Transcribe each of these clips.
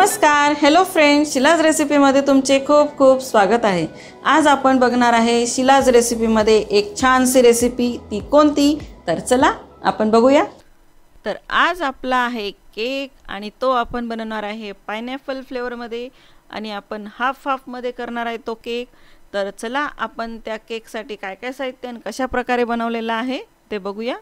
नमस्कार hello friends शिलाज रेसिपीमध्ये तुमचे खूप खूप स्वागत आहे आज आपण बघणार आहे शिलाज रेसिपीमध्ये एक छानशी रेसिपी ती कोणती तर चला आपण बघूया तर आज आपला आहे केक आणि तो आपण बनवणार आहे पायनॅपल फ्लेवरमध्ये आणि आपण हाफ हाफमध्ये करणार आहे तो केक तर चला आपण त्या केकसाठी काय काय साहित्य आणि कशाप्रकारे बनवलेला आहे ते बघूया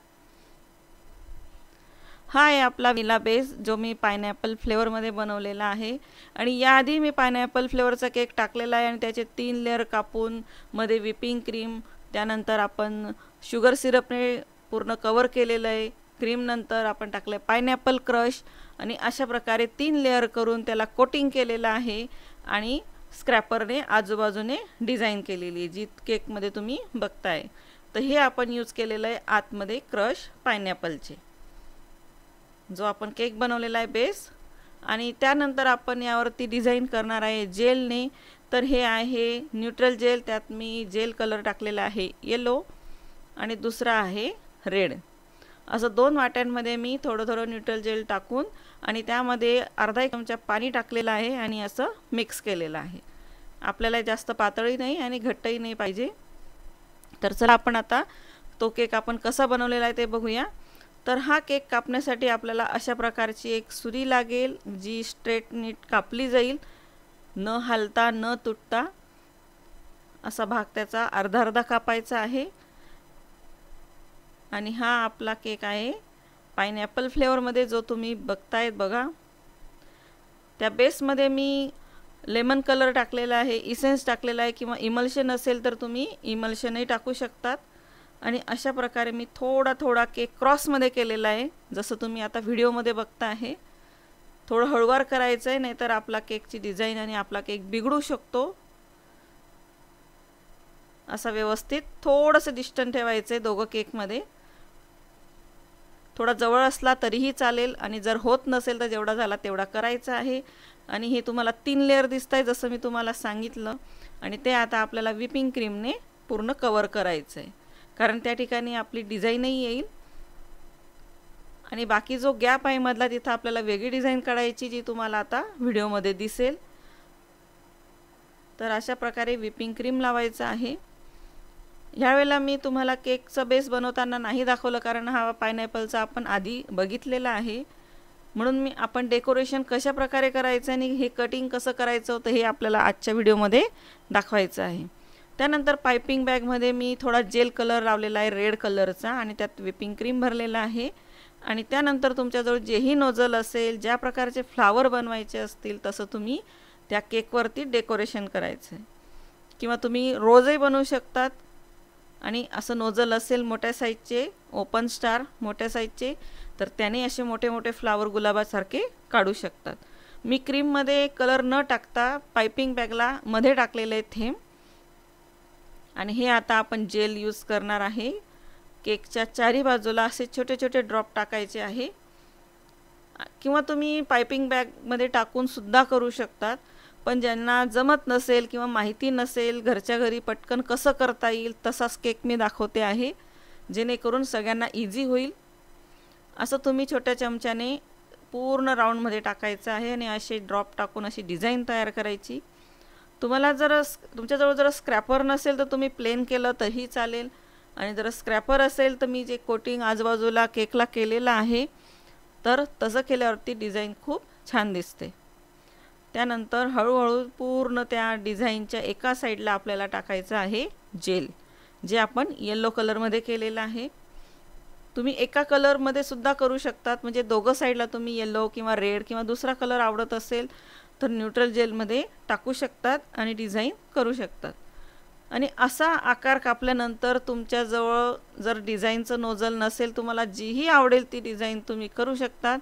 हा आहे आपला विला बेस जो मी पायनॅपल फ्लेवरमध्ये बनवलेला आहे आणि याआधी मी पायनॅपल फ्लेवरचा केक टाकलेला आहे आणि त्याचे तीन लेअर कापून मध्ये विपिंग क्रीम त्यानंतर आपण शुगर सिरपने पूर्ण कवर केलेलं आहे क्रीमनंतर आपण टाकलं आहे पायनॅपल क्रश आणि अशा प्रकारे तीन लेअर करून त्याला कोटिंग केलेलं आहे आणि स्क्रॅपरने आजूबाजूने डिझाईन केलेली आहे जी केकमध्ये तुम्ही बघताय तर हे आपण यूज केलेलं आहे आतमध्ये क्रश पायनॅपलचे जो आपण केक बनवलेला आहे बेस आणि त्यानंतर आपण यावरती डिझाईन करणार आहे जेलने तर हे आहे न्यूट्रल जेल त्यात मी जेल कलर टाकलेला आहे येलो आणि दुसरा आहे रेड असं दोन वाट्यांमध्ये मी थोडं थोडं न्यूट्रल जेल टाकून आणि त्यामध्ये अर्धा एक चमचा पाणी टाकलेलं आहे आणि असं मिक्स केलेलं आहे आपल्याला जास्त पातळी नाही आणि घट्टही नाही पाहिजे तर चला आपण आता तो केक आपण कसा बनवलेला आहे ते बघूया तर हा केक कापण्यासाठी आपल्याला अशा प्रकारची एक सुरी लागेल जी स्ट्रेट नीट कापली जाईल न हलता न तुटता असा भाग त्याचा अर्धा अर्धा कापायचा आहे आणि हा आपला केक आहे पायनॅपल फ्लेवरमध्ये जो तुम्ही बघतायत बघा त्या बेसमध्ये मी लेमन कलर टाकलेला आहे इसेन्स टाकलेला आहे किंवा इमल्शन असेल तर तुम्ही इमल्शनही टाकू शकतात आणि अशा प्रकारे मी थोडा थोडा केक क्रॉसमध्ये केलेला आहे जसं तुम्ही आता व्हिडिओमध्ये बघता आहे थोडं हळूवार करायचं आहे नाहीतर आपला केकची डिझाईन आणि आपला केक बिघडू शकतो असा व्यवस्थित थोडंसं डिस्टन्स ठेवायचं आहे दोघं केकमध्ये थोडा जवळ असला तरीही चालेल आणि जर होत नसेल तर जेवढा झाला तेवढा करायचा आहे आणि हे तुम्हाला तीन लेअर दिसत आहे जसं मी तुम्हाला सांगितलं आणि ते आता आपल्याला विपिंग क्रीमने पूर्ण कवर करायचं आहे कारण त्या ठिकाणी आपली डिझाईनही येईल आणि बाकी जो गॅप आहे मधला तिथं आपल्याला वेगळी डिझाईन काढायची जी तुम्हाला आता व्हिडिओमध्ये दिसेल तर अशा प्रकारे व्हिपिंग क्रीम लावायचं आहे ह्यावेळेला मी तुम्हाला केकचं बेस बनवताना नाही दाखवलं कारण हा पायनॅपलचा आपण आधी बघितलेला आहे म्हणून मी आपण डेकोरेशन कशा प्रकारे करायचं आणि हे कटिंग कसं करायचं होतं हे आपल्याला आजच्या व्हिडिओमध्ये दाखवायचं आहे त्यानंतर पायपिंग बॅगमध्ये मी थोडा जेल कलर लावलेला आहे रेड कलरचा आणि त्यात विपिंग क्रीम भरलेला आहे आणि त्यानंतर तुमच्याजवळ जेही नोजल असेल ज्या प्रकारचे फ्लावर बनवायचे असतील तसं तुम्ही त्या केकवरती डेकोरेशन करायचं आहे किंवा तुम्ही रोजही बनवू शकतात आणि असं नोजल असेल मोठ्या साईजचे ओपन स्टार मोठ्या साईजचे तर त्याने असे मोठे मोठे फ्लावर गुलाबासारखे काढू शकतात मी क्रीममध्ये कलर न टाकता पायपिंग बॅगला मध्ये टाकलेले थेंब आणि हे आता आपण जेल यूज करणार आहे केकच्या चारी बाजूला असे छोटे छोटे ड्रॉप टाकायचे आहे किंवा तुम्ही पायपिंग बॅगमध्ये टाकूनसुद्धा करू शकतात पण ज्यांना जमत नसेल किंवा माहिती नसेल घरच्या घरी पटकन कसं करता येईल तसाच केक मी दाखवते आहे जेणेकरून सगळ्यांना इझी होईल असं तुम्ही छोट्या चमच्याने पूर्ण राऊंडमध्ये टाकायचं आहे आणि असे ड्रॉप टाकून अशी डिझाईन तयार करायची तुम्हाला जर तुमच्याजवळ जर स्क्रॅपर नसेल तर तुम्ही प्लेन केलं तरी चालेल आणि जर स्क्रॅपर असेल तर मी जे कोटिंग आजूबाजूला केकला केलेलं आहे तर तसं केल्यावरती डिझाईन खूप छान दिसते त्यानंतर हळूहळू पूर्ण त्या डिझाईनच्या एका साईडला आपल्याला टाकायचं आहे जेल जे आपण येल्लो कलरमध्ये केलेलं आहे तुम्ही एका कलरमध्ये सुद्धा करू शकतात म्हणजे दोघं साईडला तुम्ही येल्लो किंवा रेड किंवा दुसरा कलर आवडत असेल तर न्यूट्रल जेलमध्ये टाकू शकतात आणि डिझाईन करू शकतात आणि असा आकार कापल्यानंतर तुमच्याजवळ जर डिझाईनचं नोझल नसेल तुम्हाला जीही आवडेल ती डिझाईन तुम्ही करू शकतात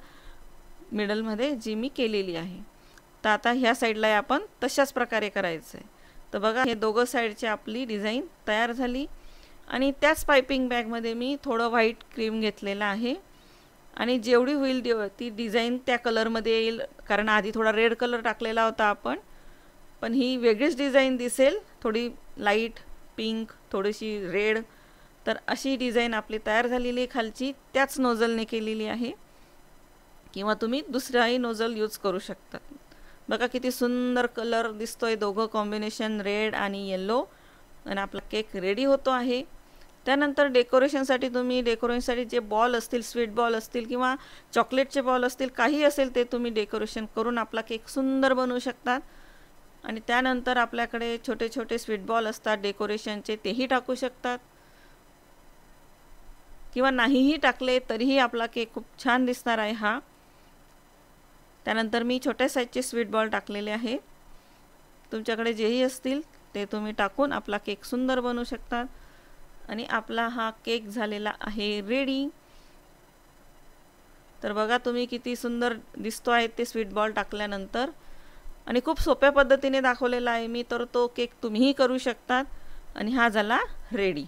मिडलमध्ये जी मी केलेली आहे तर आता ह्या साईडला आपण तशाच प्रकारे करायचं आहे तर बघा हे दोघं साईडची आपली डिझाईन तयार झाली आणि त्याच पायपिंग बॅगमध्ये मी थोडं व्हाईट क्रीम घेतलेलं आहे आणि जेवढी होईल देव ती डिझाईन त्या कलरमध्ये येईल कारण आधी थोडा रेड कलर टाकलेला होता आपण पण ही वेगळीच डिझाईन दिसेल थोडी लाईट पिंक थोडीशी रेड तर अशी डिझाईन आपली तयार झालेली आहे खालची त्याच नोझलने केलेली आहे किंवा तुम्ही दुसराही नोझल यूज करू शकता बघा किती सुंदर कलर दिसतोय दोघं कॉम्बिनेशन रेड आणि येल्लो आणि आपला केक रेडी होतो आहे त्यानंतर डेकोरेशनसाठी तुम्ही डेकोरेशनसाठी जे बॉल असतील स्वीट बॉल असतील किंवा चॉकलेटचे बॉल असतील काही असेल ते तुम्ही डेकोरेशन करून आपला केक सुंदर बनवू शकतात आणि त्यानंतर आपल्याकडे छोटे छोटे स्वीट बॉल असतात डेकोरेशनचे तेही टाकू शकतात किंवा नाहीही टाकले तरीही आपला केक खूप छान दिसणार आहे हा त्यानंतर मी छोट्या साईजचे स्वीट बॉल टाकलेले आहे तुमच्याकडे जेही असतील ते तुम्ही टाकून आपला केक सुंदर बनवू शकतात आणि आपला हा केक झालेला आहे रेडी तर बघा तुम्ही किती सुंदर दिसतो आहे ते स्वीट बॉल टाकल्यानंतर आणि खूप सोप्या पद्धतीने दाखवलेला आहे मी तर तो केक तुम्हीही करू शकतात आणि हा झाला रेडी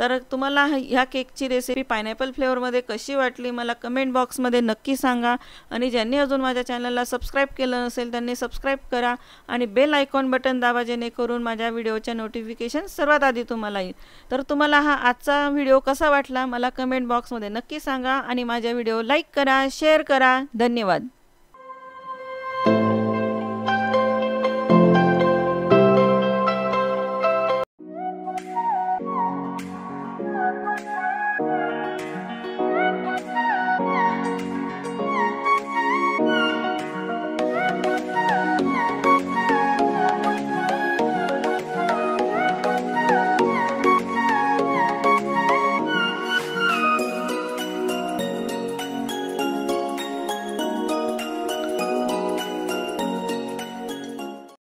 तर तुम्हाला ह्या केकची रेसिपी पायनॅपल फ्लेवरमध्ये कशी वाटली मला कमेंट बॉक्समध्ये नक्की सांगा आणि ज्यांनी अजून माझ्या चॅनलला सबस्क्राईब केलं नसेल त्यांनी सबस्क्राईब करा आणि बेल आयकॉन बटन दाबा जेणेकरून माझ्या व्हिडिओच्या नोटिफिकेशन सर्वात आधी तुम्हाला येईल तर तुम्हाला हा आजचा व्हिडिओ कसा वाटला मला कमेंट बॉक्समध्ये नक्की सांगा आणि माझ्या व्हिडिओ लाईक करा शेअर करा धन्यवाद